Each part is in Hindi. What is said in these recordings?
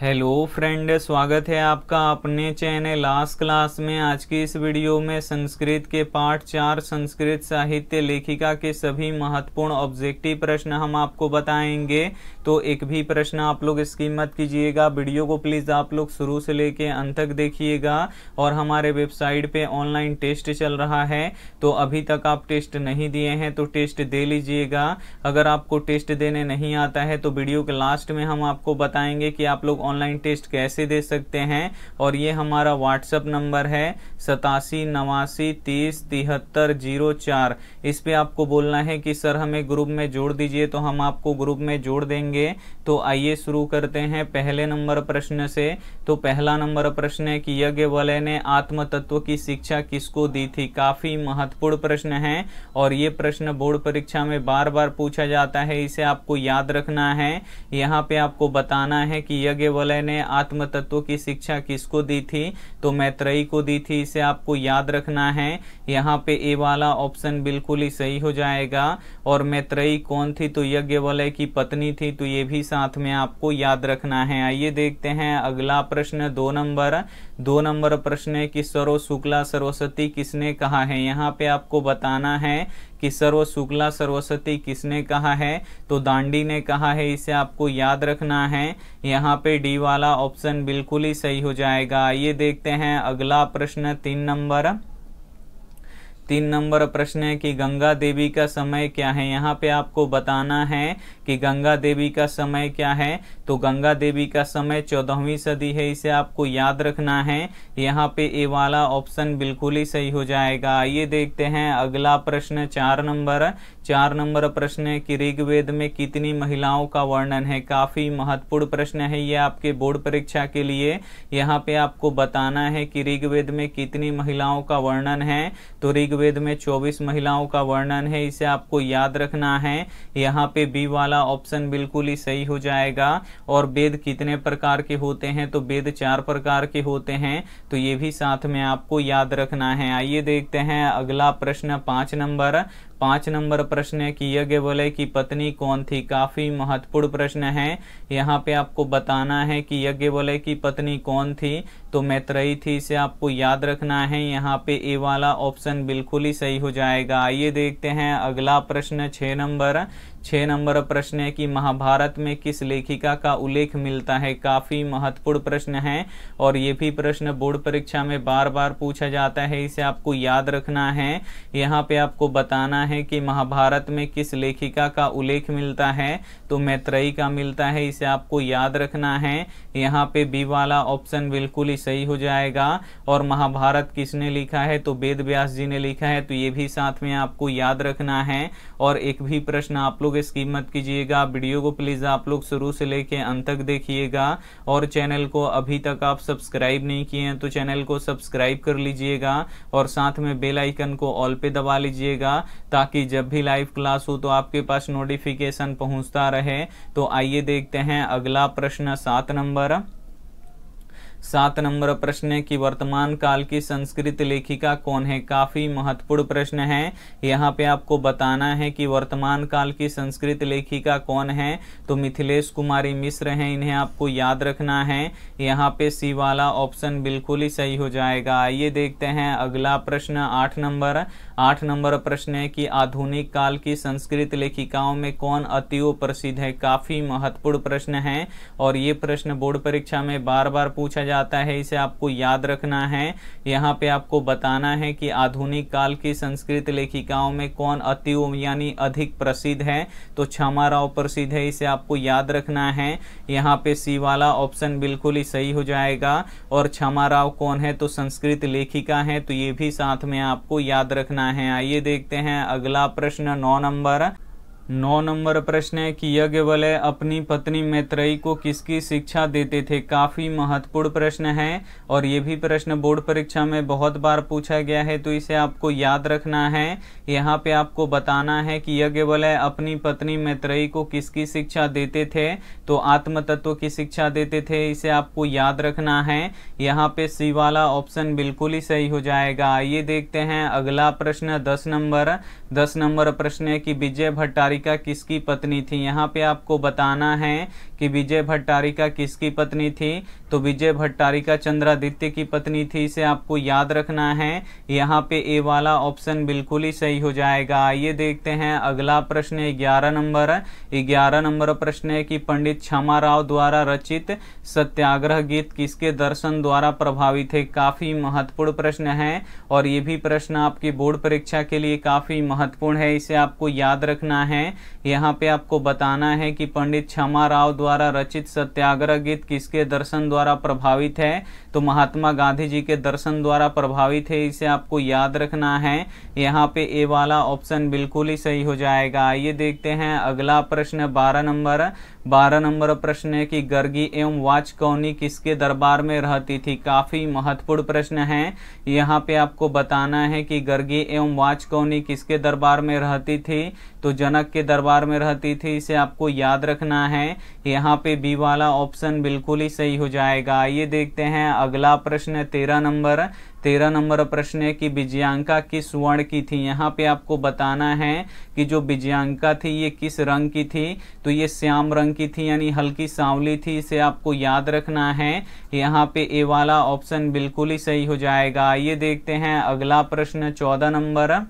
हेलो फ्रेंड स्वागत है आपका अपने चैनल लास्ट क्लास में आज की इस वीडियो में संस्कृत के पाठ चार संस्कृत साहित्य लेखिका के सभी महत्वपूर्ण ऑब्जेक्टिव प्रश्न हम आपको बताएंगे तो एक भी प्रश्न आप लोग इसकी मत कीजिएगा वीडियो को प्लीज़ आप लोग शुरू से लेके अंत तक देखिएगा और हमारे वेबसाइट पे ऑनलाइन टेस्ट चल रहा है तो अभी तक आप टेस्ट नहीं दिए हैं तो टेस्ट दे लीजिएगा अगर आपको टेस्ट देने नहीं आता है तो वीडियो के लास्ट में हम आपको बताएंगे कि आप लोग ऑनलाइन टेस्ट कैसे दे सकते हैं और ये हमारा व्हाट्सअप नंबर है सतासी नवासी तीस तिहत्तर जीरो चार इस पर आपको बोलना है कि सर हमें ग्रुप में जोड़ दीजिए तो हम आपको ग्रुप में जोड़ देंगे तो आइए शुरू करते हैं पहले नंबर प्रश्न से तो पहला नंबर प्रश्न है कि यज्ञ वलय ने आत्म तत्व की शिक्षा किसको दी थी काफी महत्वपूर्ण प्रश्न है और ये प्रश्न बोर्ड परीक्षा में बार बार पूछा जाता है इसे आपको याद रखना है यहाँ पे आपको बताना है कि यज्ञ वलय ने आत्म तत्व की शिक्षा किसको दी थी तो मैत्रेयी को दी थी इसे आपको याद रखना है यहाँ पे ए वाला ऑप्शन बिल्कुल ही सही हो जाएगा और मैत्रेयी कौन थी तो यज्ञ वलय की पत्नी थी तो ये भी साथ में आपको याद रखना है आइए देखते हैं अगला प्रश्न दो नंबर दो नंबर प्रश्न है कि सरो शुक्ला सरस्वती किसने कहा है यहाँ पे आपको बताना है कि सर्व शुक्ला सर्वस्वती किसने कहा है तो दांडी ने कहा है इसे आपको याद रखना है यहाँ पे डी वाला ऑप्शन बिल्कुल ही सही हो जाएगा ये देखते हैं अगला प्रश्न तीन नंबर तीन नंबर प्रश्न है कि गंगा देवी का समय क्या है यहाँ पे आपको बताना है कि गंगा देवी का समय क्या है तो गंगा देवी का समय चौदहवीं सदी है इसे आपको याद रखना है यहाँ पे ये वाला ऑप्शन बिल्कुल ही सही हो जाएगा आइए देखते हैं अगला प्रश्न चार नंबर चार नंबर प्रश्न है कि ऋग्वेद में कितनी महिलाओं का वर्णन है काफी महत्वपूर्ण प्रश्न है ये आपके बोर्ड परीक्षा के लिए यहाँ पे आपको बताना है कि ऋग्वेद में कितनी महिलाओं का वर्णन है तो ऋग ऋग्वेद में 24 महिलाओं का वर्णन है इसे आपको याद रखना है यहाँ पे बी वाला ऑप्शन बिल्कुल ही सही हो जाएगा और वेद कितने प्रकार के होते हैं तो वेद चार प्रकार के होते हैं तो ये भी साथ में आपको याद रखना है आइए देखते हैं अगला प्रश्न पांच नंबर पांच नंबर प्रश्न है कि यज्ञ बोले की पत्नी कौन थी काफ़ी महत्वपूर्ण प्रश्न है यहाँ पे आपको बताना है कि यज्ञ बोले की पत्नी कौन थी तो मैत्रई थी इसे आपको याद रखना है यहाँ पे ए वाला ऑप्शन बिल्कुल ही सही हो जाएगा आइए देखते हैं अगला प्रश्न छह नंबर छः नंबर प्रश्न है कि महाभारत में किस लेखिका का उल्लेख मिलता है काफ़ी महत्वपूर्ण प्रश्न है और ये भी प्रश्न बोर्ड परीक्षा में बार बार पूछा जाता है इसे आपको याद रखना है यहाँ पे आपको बताना है कि महाभारत में किस लेखिका का उल्लेख मिलता है तो मैत्रेयी का मिलता है इसे आपको याद रखना है यहाँ पे बी वाला ऑप्शन बिल्कुल ही सही हो जाएगा और महाभारत किसने लिखा है तो वेद व्यास जी ने लिखा है तो ये भी साथ में आपको याद रखना है और एक भी प्रश्न आप लोग लोग स्कीम मत कीजिएगा वीडियो को प्लीज़ आप लोग शुरू से लेके अंत तक देखिएगा और चैनल को अभी तक आप सब्सक्राइब नहीं किए हैं तो चैनल को सब्सक्राइब कर लीजिएगा और साथ में बेल आइकन को ऑल पे दबा लीजिएगा ताकि जब भी लाइव क्लास हो तो आपके पास नोटिफिकेशन पहुंचता रहे तो आइए देखते हैं अगला प्रश्न सात नंबर सात नंबर प्रश्न है कि वर्तमान काल की संस्कृत लेखिका कौन है काफ़ी महत्वपूर्ण प्रश्न है यहाँ पे आपको बताना है कि वर्तमान काल की संस्कृत लेखिका कौन है तो मिथिलेश कुमारी मिश्र हैं इन्हें आपको याद रखना है यहाँ पे सी वाला ऑप्शन बिल्कुल ही सही हो जाएगा आइए देखते हैं अगला प्रश्न आठ नंबर आठ नंबर प्रश्न है कि आधुनिक काल की संस्कृत लेखिकाओं में कौन अतीव प्रसिद्ध है काफ़ी महत्वपूर्ण प्रश्न है और ये प्रश्न बोर्ड परीक्षा में बार बार पूछा जाता है इसे आपको याद रखना है यहाँ पे आपको बताना है कि आधुनिक काल की संस्कृत लेखिकाओं में कौन अति यानी अधिक प्रसिद्ध है तो क्षमा राव प्रसिद्ध है इसे आपको याद रखना है यहाँ पे सी वाला ऑप्शन बिल्कुल ही सही हो जाएगा और क्षमा राव कौन है तो संस्कृत लेखिका है तो ये भी साथ में आपको याद रखना है आइए देखते हैं अगला प्रश्न नौ नंबर नौ नंबर प्रश्न है कि यज्ञवलय अपनी पत्नी मैत्रेयी को किसकी शिक्षा देते थे काफ़ी महत्वपूर्ण प्रश्न है और ये भी प्रश्न बोर्ड परीक्षा में बहुत बार पूछा गया है तो इसे आपको याद रखना है यहाँ पे आपको बताना है कि यज्ञवलय अपनी पत्नी मैत्रेयी को किसकी शिक्षा देते थे तो आत्म तत्व की शिक्षा देते थे इसे आपको याद रखना है यहाँ पे सी वाला ऑप्शन बिल्कुल ही सही हो जाएगा आइए देखते हैं अगला प्रश्न दस नंबर दस नंबर प्रश्न है कि विजय भट्टारी भट्टारिका किसकी पत्नी थी यहाँ पे आपको बताना है कि विजय भट्टारिका किसकी पत्नी थी तो विजय भट्टारिका चंद्रादित्य की पत्नी थी इसे आपको याद रखना है यहाँ पे ए वाला ऑप्शन बिल्कुल ही सही हो जाएगा आइए देखते हैं अगला प्रश्न ग्यारह नंबर ग्यारह नंबर प्रश्न है कि पंडित क्षमा राव द्वारा रचित सत्याग्रह गीत किसके दर्शन द्वारा प्रभावित है काफी महत्वपूर्ण प्रश्न है और ये भी प्रश्न आपकी बोर्ड परीक्षा के लिए काफी महत्वपूर्ण है इसे आपको याद रखना है में यहाँ पे आपको बताना है कि पंडित क्षमा राव द्वारा रचित सत्याग्रह गीत किसके दर्शन द्वारा प्रभावित है तो महात्मा गांधी जी के दर्शन द्वारा प्रभावित है इसे आपको याद रखना है यहाँ पे ए वाला ऑप्शन बिल्कुल ही सही हो जाएगा आइए देखते हैं अगला प्रश्न बारह नंबर बारह नंबर प्रश्न है कि गर्गी एवं वाच कौनी किसके दरबार में रहती थी काफ़ी महत्वपूर्ण प्रश्न है यहाँ पे आपको बताना है कि गर्गी एवं वाच कौनी किसके दरबार में रहती थी तो जनक के दरबार में रहती थी इसे आपको याद रखना है यहाँ पे बी वाला ऑप्शन बिल्कुल ही सही हो जाएगा आइए देखते हैं अगला प्रश्न तेरह नंबर तेरह नंबर प्रश्न है कि विजयांका किस वर्ण की थी यहाँ पे आपको बताना है कि जो विजयांका थी ये किस रंग की थी तो ये श्याम रंग की थी यानी हल्की सांवली थी इसे आपको याद रखना है यहाँ पे ए वाला ऑप्शन बिल्कुल ही सही हो जाएगा आइए देखते हैं अगला प्रश्न चौदह नंबर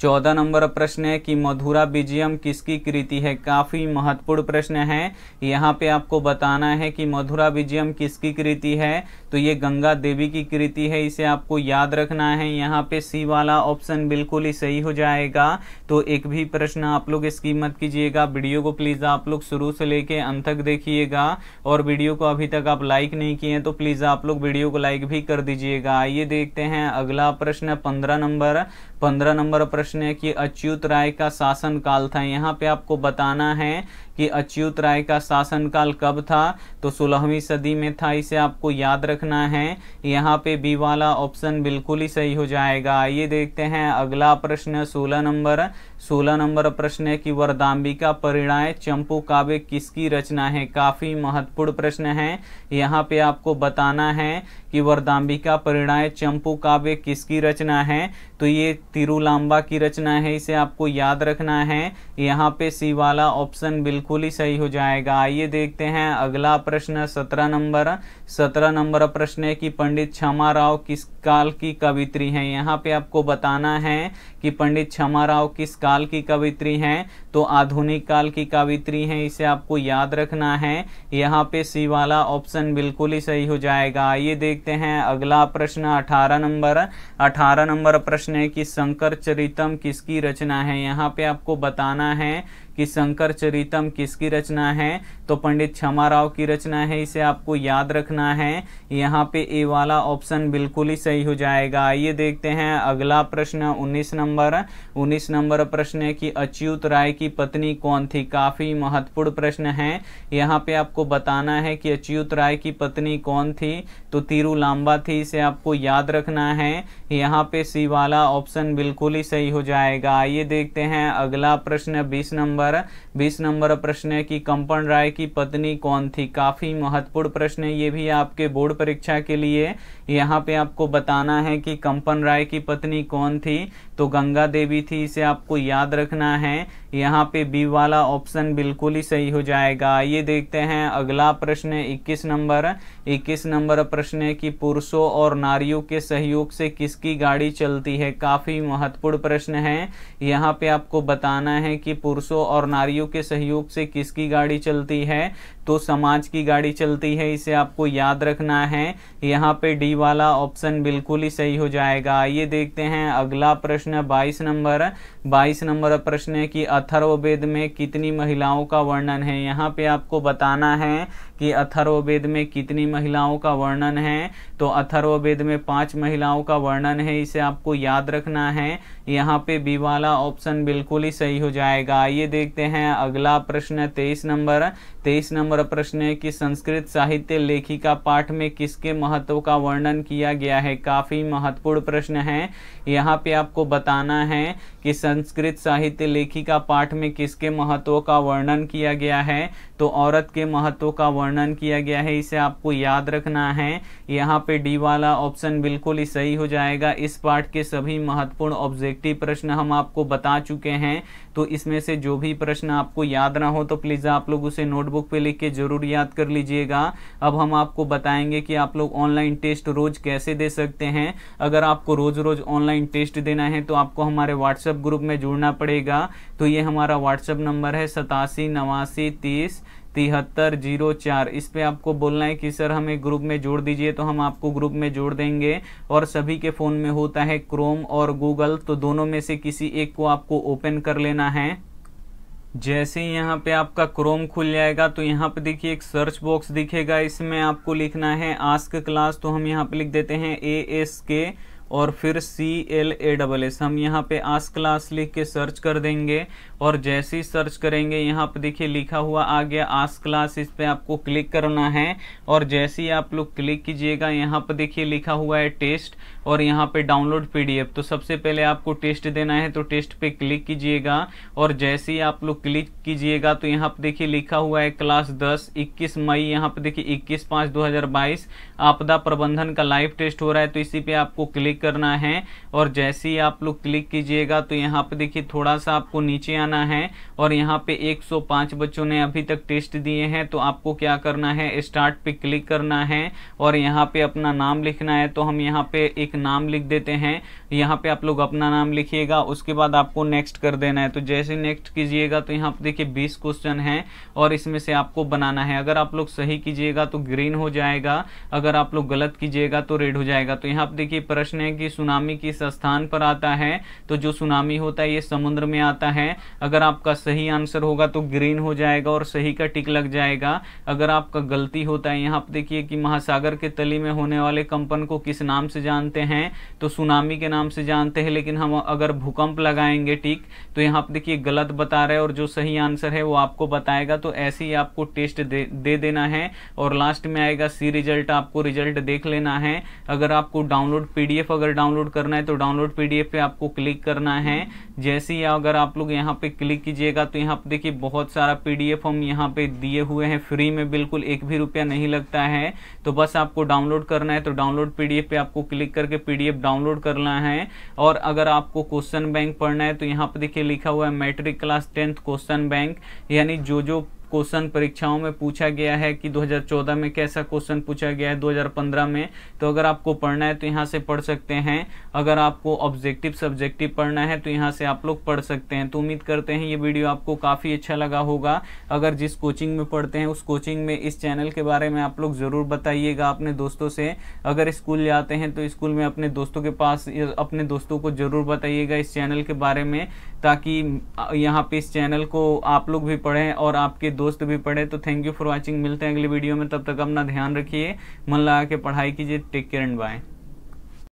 चौदह नंबर प्रश्न है कि मधुरा बीजियम किसकी कृति है काफ़ी महत्वपूर्ण प्रश्न है यहाँ पे आपको बताना है कि मधुरा बीजियम किसकी कृति है तो ये गंगा देवी की कृति है इसे आपको याद रखना है यहाँ पे सी वाला ऑप्शन बिल्कुल ही सही हो जाएगा तो एक भी प्रश्न आप लोग इसकी मत कीजिएगा वीडियो को प्लीज़ आप लोग शुरू से लेके अंत तक देखिएगा और वीडियो को अभी तक आप लाइक नहीं किए तो प्लीज़ आप लोग वीडियो को लाइक भी कर दीजिएगा आइए देखते हैं अगला प्रश्न पंद्रह नंबर पंद्रह नंबर प्रश्न है कि अच्युत राय का शासनकाल था यहाँ पे आपको बताना है कि अच्युत राय का शासनकाल कब था तो सोलहवीं सदी में था इसे आपको याद रखना है यहाँ पे बी वाला ऑप्शन बिल्कुल ही सही हो जाएगा आइए देखते हैं अगला प्रश्न सोलह नंबर सोलह नंबर प्रश्न है कि वरदाम्बिका परिणाय चंपू काव्य किसकी रचना है काफ़ी महत्वपूर्ण प्रश्न है यहाँ पे आपको बताना है कि वरदाम्बिका परिणाय चंपू काव्य किसकी रचना है तो ये तिरुलांबा की रचना है इसे आपको याद रखना है यहाँ पे सी वाला ऑप्शन बिल्कुल ही सही हो जाएगा आइए देखते हैं अगला प्रश्न सत्रह नंबर सत्रह नंबर प्रश्न है कि पंडित क्षमा राव किस काल की कवित्री हैं यहाँ पे आपको बताना है कि पंडित क्षमा राव किस काल की कवित्री हैं तो आधुनिक काल की कवित्री हैं इसे आपको याद रखना है यहाँ पे सी वाला ऑप्शन बिल्कुल ही सही हो जाएगा आइए देखते हैं अगला प्रश्न अठारह नंबर अठारह नंबर प्रश्न है कि शंकर चरितम किसकी रचना है यहाँ पे आपको बताना है कि शंकर चरितम किसकी रचना है तो पंडित क्षमा राव की रचना है इसे आपको याद रखना है यहाँ पे ए वाला ऑप्शन बिल्कुल ही सही हो जाएगा आइए देखते हैं अगला प्रश्न 19 नंबर 19 नंबर प्रश्न है कि अच्युत राय की पत्नी कौन थी काफ़ी महत्वपूर्ण प्रश्न है यहाँ पे आपको बताना है कि अच्युत राय की पत्नी कौन थी तो तिरुलांबा थी इसे आपको याद रखना है यहाँ पे सी वाला ऑप्शन बिल्कुल ही सही हो जाएगा आइए देखते हैं अगला प्रश्न बीस नंबर द्वारा बीस नंबर प्रश्न है कि कंपन राय की पत्नी कौन थी काफ़ी महत्वपूर्ण प्रश्न है ये भी आपके बोर्ड परीक्षा के लिए यहाँ पे आपको बताना है कि कंपन राय की पत्नी कौन थी तो गंगा देवी थी इसे आपको याद रखना है यहाँ पे बी वाला ऑप्शन बिल्कुल ही सही हो जाएगा ये देखते हैं अगला प्रश्न है इक्कीस नंबर इक्कीस नंबर प्रश्न है कि पुरुषों और नारियों के सहयोग से किसकी गाड़ी चलती है काफ़ी महत्वपूर्ण प्रश्न है यहाँ पे आपको बताना है कि पुरुषों और और नारियों के सहयोग से किसकी गाड़ी चलती है तो समाज की गाड़ी चलती है इसे आपको याद रखना है यहाँ पे डी वाला ऑप्शन बिल्कुल ही सही हो जाएगा आइए देखते हैं अगला प्रश्न 22 नंबर 22 नंबर प्रश्न है कि अथर्ववेद में कितनी महिलाओं का वर्णन है यहाँ पे आपको बताना है कि अथर्ववेद में कितनी महिलाओं का वर्णन है तो अथर्ववेद में पांच महिलाओं का वर्णन है इसे आपको याद रखना है यहाँ पे बी वाला ऑप्शन बिल्कुल ही सही हो जाएगा आइए देखते हैं अगला प्रश्न तेईस नंबर तेईस नंबर हमारा प्रश्न है कि संस्कृत साहित्य लेखिका पाठ में किसके महत्व का वर्णन किया गया है काफ़ी महत्वपूर्ण प्रश्न है यहाँ पे आपको बताना है कि संस्कृत साहित्य लेखिका पाठ में किसके महत्व का वर्णन किया गया है तो औरत के महत्व का वर्णन किया गया है इसे आपको याद रखना है यहाँ पे डी वाला ऑप्शन बिल्कुल ही सही हो जाएगा इस पार्ट के सभी महत्वपूर्ण ऑब्जेक्टिव प्रश्न हम आपको बता चुके हैं तो इसमें से जो भी प्रश्न आपको याद ना हो तो प्लीज़ आप लोग उसे नोटबुक पे लिख के जरूर याद कर लीजिएगा अब हम आपको बताएंगे कि आप लोग ऑनलाइन टेस्ट रोज़ कैसे दे सकते हैं अगर आपको रोज़ रोज़ ऑनलाइन टेस्ट देना है तो आपको हमारे व्हाट्सएप ग्रुप में जुड़ना पड़ेगा तो ये हमारा व्हाट्सएप नंबर है सतासी नवासी तीस तिहत्तर जीरो चार इस पर आपको बोलना है कि सर हमें ग्रुप में जोड़ दीजिए तो हम आपको ग्रुप में जोड़ देंगे और सभी के फ़ोन में होता है क्रोम और गूगल तो दोनों में से किसी एक को आपको ओपन कर लेना है जैसे ही यहाँ पे आपका क्रोम खुल जाएगा तो यहाँ पे देखिए एक सर्च बॉक्स दिखेगा इसमें आपको लिखना है आस्क क्लास तो हम यहाँ पे लिख देते हैं ए एस के और फिर C L A double S हम यहाँ पे आस क्लास लिख के सर्च कर देंगे और जैसे ही सर्च करेंगे यहाँ पे देखिए लिखा हुआ आ गया आस क्लास इस पर आपको क्लिक करना है और जैसे ही आप लोग क्लिक कीजिएगा यहाँ पे देखिए लिखा हुआ है टेस्ट और यहाँ पे डाउनलोड पीडीएफ तो सबसे पहले आपको टेस्ट देना है तो टेस्ट पे क्लिक कीजिएगा और जैसे ही आप लोग क्लिक कीजिएगा तो यहाँ पे देखिए लिखा हुआ है क्लास दस इक्कीस मई यहाँ पे देखिए इक्कीस पाँच दो हजार बाईस आपदा प्रबंधन का लाइव टेस्ट हो रहा है तो इसी पे आपको क्लिक करना है और जैसे ही आप लोग क्लिक कीजिएगा तो यहाँ पे देखिए थोड़ा सा आपको नीचे आना है और यहाँ पे एक बच्चों ने अभी तक टेस्ट दिए हैं तो आपको क्या करना है स्टार्ट पे क्लिक करना है और यहाँ पे अपना नाम लिखना है तो हम यहाँ पे एक नाम लिख देते हैं यहाँ पे आप लोग अपना नाम लिखिएगा उसके बाद आपको नेक्स्ट कर देना है तो जैसे नेक्स्ट कीजिएगा तो यहाँ पर देखिए बीस क्वेश्चन है और इसमें से आपको बनाना है अगर आप लोग सही कीजिएगा तो ग्रीन हो जाएगा अगर आप लोग गलत कीजिएगा तो रेड हो जाएगा तो यहाँ पर देखिए प्रश्न है कि सुनामी किस स्थान पर आता है तो जो सुनामी होता है ये समुद्र में आता है अगर आपका सही आंसर होगा तो ग्रीन हो जाएगा और सही का टिक लग जाएगा अगर आपका गलती होता है यहाँ पर देखिए कि महासागर के तली में होने वाले कंपन को किस नाम से जानते हैं तो सुनामी के नाम से जानते हैं लेकिन हम अगर भूकंप लगाएंगे ठीक तो यहाँ पर देखिए गलत बता रहे हैं और जो सही आंसर है वो आपको बताएगा तो ऐसे ही आपको टेस्ट दे, दे देना है और लास्ट में आएगा सी रिजल्ट आपको रिजल्ट देख लेना है अगर आपको डाउनलोड पीडीएफ अगर डाउनलोड करना है तो डाउनलोड पीडीएफ पे आपको क्लिक करना है जैसे ही अगर आप लोग यहाँ पे क्लिक कीजिएगा तो यहाँ पे देखिए बहुत सारा पीडीएफ हम यहाँ पे दिए हुए हैं फ्री में बिल्कुल एक भी रुपया नहीं लगता है तो बस आपको डाउनलोड करना है तो डाउनलोड पीडीएफ पे आपको क्लिक करके के पीडीएफ डाउनलोड करना है और अगर आपको क्वेश्चन बैंक पढ़ना है तो यहाँ पे देखिए लिखा हुआ है matric class tenth question bank यानी जो जो क्वेश्चन परीक्षाओं में पूछा गया है कि 2014 में कैसा क्वेश्चन पूछा गया है 2015 में तो अगर आपको पढ़ना है तो यहाँ से पढ़ सकते हैं अगर आपको ऑब्जेक्टिव सब्जेक्टिव पढ़ना है तो यहाँ से आप लोग पढ़ सकते हैं तो उम्मीद करते हैं ये वीडियो आपको काफ़ी अच्छा लगा होगा अगर जिस कोचिंग में पढ़ते हैं उस कोचिंग में इस चैनल के बारे में आप लोग ज़रूर बताइएगा अपने दोस्तों से अगर स्कूल जाते हैं तो स्कूल में अपने दोस्तों के पास अपने दोस्तों को ज़रूर बताइएगा इस चैनल के बारे में ताकि यहाँ पे इस चैनल को आप लोग भी पढ़ें और आपके दोस्त भी पढ़ें तो थैंक यू फॉर वॉचिंग मिलते हैं अगली वीडियो में तब तक अपना ध्यान रखिए मन लगा के पढ़ाई कीजिए टेक केयर एंड बाय